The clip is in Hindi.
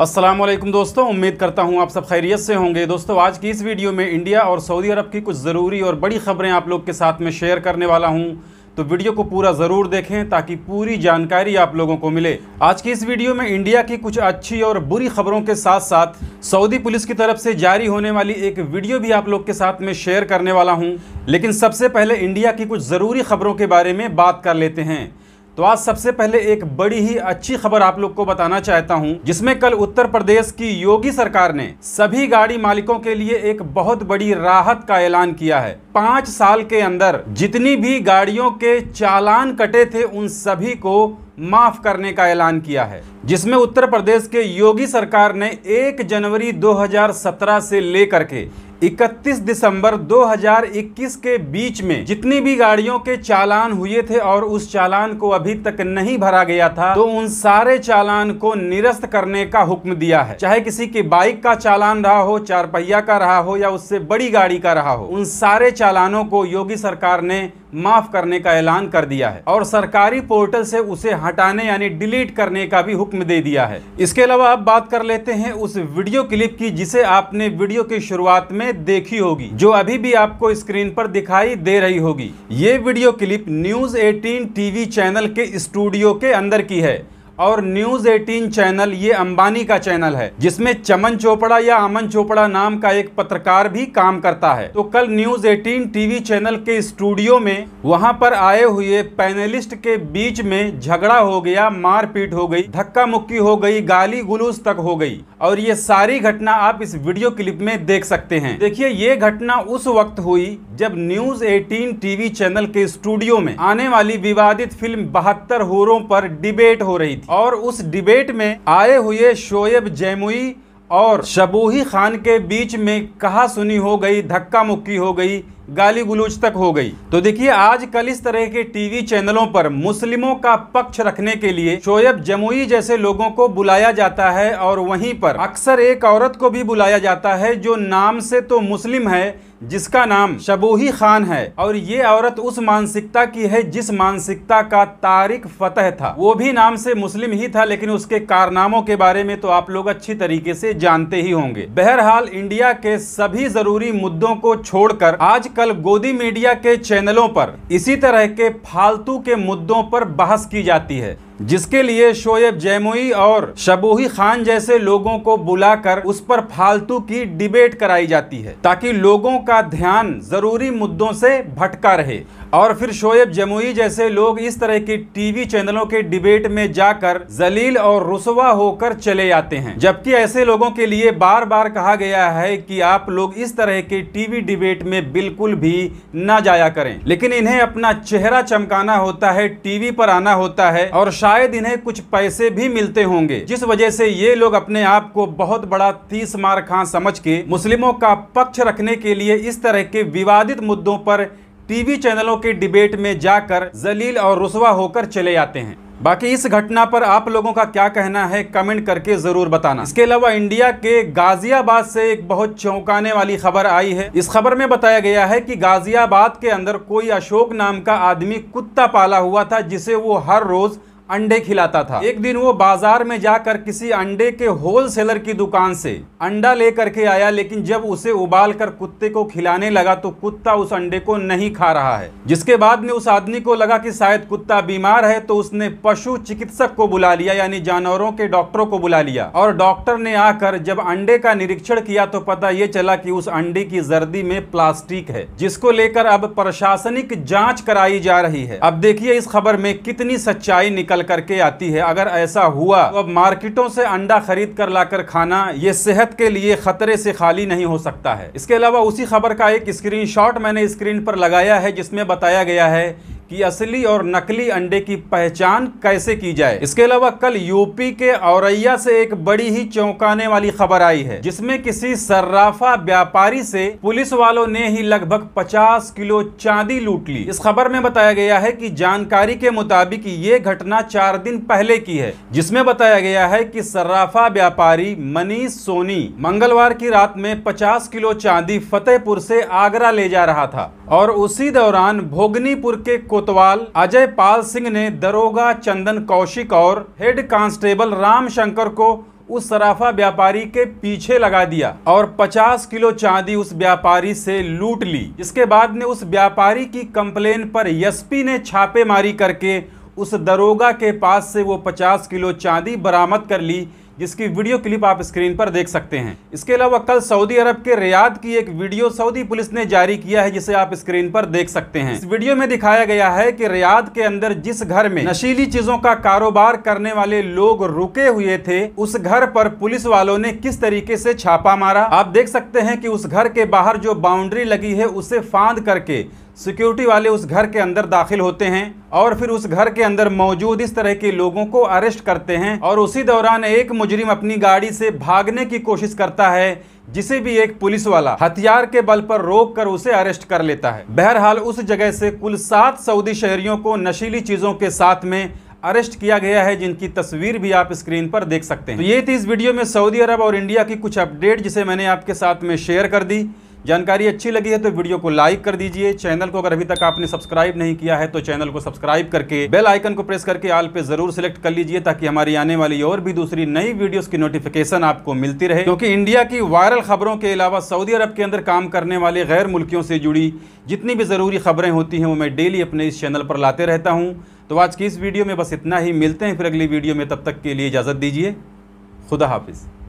असलम दोस्तों उम्मीद करता हूँ आप सब खैरियत से होंगे दोस्तों आज की इस वीडियो में इंडिया और सऊदी अरब की कुछ ज़रूरी और बड़ी ख़बरें आप लोग के साथ में शेयर करने वाला हूँ तो वीडियो को पूरा ज़रूर देखें ताकि पूरी जानकारी आप लोगों को मिले आज की इस वीडियो में इंडिया की कुछ अच्छी और बुरी खबरों के साथ साथ सऊदी पुलिस की तरफ से जारी होने वाली एक वीडियो भी आप लोग के साथ में शेयर करने वाला हूँ लेकिन सबसे पहले इंडिया की कुछ ज़रूरी खबरों के बारे में बात कर लेते हैं तो आज सबसे पहले एक बड़ी ही अच्छी खबर आप लोग को बताना चाहता हूं जिसमें कल उत्तर प्रदेश की योगी सरकार ने सभी गाड़ी मालिकों के लिए एक बहुत बड़ी राहत का ऐलान किया है पांच साल के अंदर जितनी भी गाड़ियों के चालान कटे थे उन सभी को माफ करने का ऐलान किया है जिसमें उत्तर प्रदेश के योगी सरकार ने 1 जनवरी 2017 से लेकर के 31 दिसंबर 2021 के बीच में जितनी भी गाड़ियों के चालान हुए थे और उस चालान को अभी तक नहीं भरा गया था तो उन सारे चालान को निरस्त करने का हुक्म दिया है चाहे किसी की बाइक का चालान रहा हो चार पहिया का रहा हो या उससे बड़ी गाड़ी का रहा हो उन सारे चालानों को योगी सरकार ने माफ करने का ऐलान कर दिया है और सरकारी पोर्टल से उसे हटाने यानी डिलीट करने का भी हुक्म दे दिया है इसके अलावा अब बात कर लेते हैं उस वीडियो क्लिप की जिसे आपने वीडियो की शुरुआत में देखी होगी जो अभी भी आपको स्क्रीन पर दिखाई दे रही होगी ये video clip news eighteen TV channel के स्टूडियो के अंदर की है और न्यूज 18 चैनल ये अंबानी का चैनल है जिसमें चमन चोपड़ा या अमन चोपड़ा नाम का एक पत्रकार भी काम करता है तो कल न्यूज 18 टीवी चैनल के स्टूडियो में वहां पर आए हुए पैनलिस्ट के बीच में झगड़ा हो गया मारपीट हो गई धक्का मुक्की हो गई गाली गुलूस तक हो गई और ये सारी घटना आप इस वीडियो क्लिप में देख सकते हैं देखिए ये घटना उस वक्त हुई जब न्यूज 18 टीवी चैनल के स्टूडियो में आने वाली विवादित फिल्म बहत्तर होरों पर डिबेट हो रही थी और उस डिबेट में आए हुए शोएब जैमुई और शबूही खान के बीच में कहा सुनी हो गई धक्का मुक्की हो गई गाली गुलूज तक हो गई तो देखिए आज कल इस तरह के टीवी चैनलों पर मुस्लिमों का पक्ष रखने के लिए शोएब जमुई जैसे लोगों को बुलाया जाता है और वहीं पर अक्सर एक औरत को भी बुलाया जाता है जो नाम से तो मुस्लिम है जिसका नाम शबोही खान है और ये औरत उस मानसिकता की है जिस मानसिकता का तारिक फतेह था वो भी नाम से मुस्लिम ही था लेकिन उसके कारनामों के बारे में तो आप लोग अच्छी तरीके से जानते ही होंगे बहरहाल इंडिया के सभी जरूरी मुद्दों को छोड़कर आज कल गोदी मीडिया के चैनलों पर इसी तरह के फालतू के मुद्दों पर बहस की जाती है जिसके लिए शोएब जैमुई और शबोही खान जैसे लोगों को बुलाकर उस पर फालतू की डिबेट कराई जाती है ताकि लोगों का ध्यान जरूरी मुद्दों से भटका रहे और फिर शोएब जमुई जैसे लोग इस तरह के टीवी चैनलों के डिबेट में जाकर जलील और रुसवा होकर चले आते हैं जबकि ऐसे लोगों के लिए बार बार कहा गया है कि आप लोग इस तरह के टीवी डिबेट में बिल्कुल भी ना जाया करें लेकिन इन्हें अपना चेहरा चमकाना होता है टीवी पर आना होता है और शायद इन्हें कुछ पैसे भी मिलते होंगे जिस वजह से ये लोग अपने आप को बहुत बड़ा तीस मार खां समझ के मुस्लिमों का पक्ष रखने के लिए इस तरह के विवादित मुद्दों पर टीवी चैनलों के डिबेट में जाकर जलील और रुसवा होकर चले जाते हैं बाकी इस घटना पर आप लोगों का क्या कहना है कमेंट करके जरूर बताना इसके अलावा इंडिया के गाजियाबाद से एक बहुत चौंकाने वाली खबर आई है इस खबर में बताया गया है कि गाजियाबाद के अंदर कोई अशोक नाम का आदमी कुत्ता पाला हुआ था जिसे वो हर रोज अंडे खिलाता था एक दिन वो बाजार में जाकर किसी अंडे के होलसेलर की दुकान से अंडा लेकर के आया लेकिन जब उसे उबाल कर कुत्ते को खिलाने लगा तो कुत्ता उस अंडे को नहीं खा रहा है जिसके बाद में उस आदमी को लगा कि शायद कुत्ता बीमार है तो उसने पशु चिकित्सक को बुला लिया यानी जानवरों के डॉक्टरों को बुला लिया और डॉक्टर ने आकर जब अंडे का निरीक्षण किया तो पता ये चला की उस अंडे की जर्दी में प्लास्टिक है जिसको लेकर अब प्रशासनिक जाँच कराई जा रही है अब देखिए इस खबर में कितनी सच्चाई निकल निकल करके आती है अगर ऐसा हुआ तो अब मार्केटों से अंडा खरीद कर लाकर खाना ये सेहत के लिए खतरे से खाली नहीं हो सकता है इसके अलावा उसी खबर का एक स्क्रीनशॉट मैंने स्क्रीन पर लगाया है जिसमें बताया गया है कि असली और नकली अंडे की पहचान कैसे की जाए इसके अलावा कल यूपी के औरैया से एक बड़ी ही चौंकाने वाली खबर आई है जिसमें किसी सर्राफा व्यापारी से पुलिस वालों ने ही लगभग 50 किलो चांदी लूट ली इस खबर में बताया गया है कि जानकारी के मुताबिक ये घटना चार दिन पहले की है जिसमे बताया गया है की सर्राफा व्यापारी मनीष सोनी मंगलवार की रात में पचास किलो चांदी फतेहपुर ऐसी आगरा ले जा रहा था और उसी दौरान भोगनीपुर के कोतवाल अजय पाल सिंह ने दरोगा चंदन कौशिक और हेड कांस्टेबल रामशंकर को उस सराफा व्यापारी के पीछे लगा दिया और 50 किलो चांदी उस व्यापारी से लूट ली इसके बाद ने उस व्यापारी की कंप्लेन पर एसपी ने छापेमारी करके उस दरोगा के पास से वो 50 किलो चांदी बरामद कर ली जिसकी वीडियो क्लिप आप स्क्रीन पर देख सकते हैं इसके अलावा कल सऊदी अरब के रियाद की एक वीडियो सऊदी पुलिस ने जारी किया है जिसे आप स्क्रीन पर देख सकते हैं इस वीडियो में दिखाया गया है कि रियाद के अंदर जिस घर में नशीली चीजों का कारोबार करने वाले लोग रुके हुए थे उस घर पर पुलिस वालों ने किस तरीके से छापा मारा आप देख सकते हैं कि उस घर के बाहर जो बाउंड्री लगी है उसे फांद करके सिक्योरिटी वाले उस घर के अंदर दाखिल होते हैं और फिर उस घर के अंदर मौजूद इस तरह के लोगों को अरेस्ट करते हैं और उसी दौरान एक मुजरिम अपनी गाड़ी से भागने की कोशिश करता है जिसे भी एक पुलिस वाला हथियार के बल पर रोक कर उसे अरेस्ट कर लेता है बहरहाल उस जगह से कुल सात सऊदी शहरियों को नशीली चीज़ों के साथ में अरेस्ट किया गया है जिनकी तस्वीर भी आप स्क्रीन पर देख सकते हैं तो ये थी इस वीडियो में सऊदी अरब और इंडिया की कुछ अपडेट जिसे मैंने आपके साथ में शेयर कर दी जानकारी अच्छी लगी है तो वीडियो को लाइक कर दीजिए चैनल को अगर अभी तक आपने सब्सक्राइब नहीं किया है तो चैनल को सब्सक्राइब करके बेल आइकन को प्रेस करके आल पे जरूर सेलेक्ट कर लीजिए ताकि हमारी आने वाली और भी दूसरी नई वीडियोस की नोटिफिकेशन आपको मिलती रहे क्योंकि इंडिया की वायरल खबरों के अलावा सऊदी अरब के अंदर काम करने वाले गैर मुल्कियों से जुड़ी जितनी भी ज़रूरी खबरें होती हैं वो मैं डेली अपने इस चैनल पर लाते रहता हूँ तो आज की इस वीडियो में बस इतना ही मिलते हैं फिर अगली वीडियो में तब तक के लिए इजाज़त दीजिए खुदा हाफिज़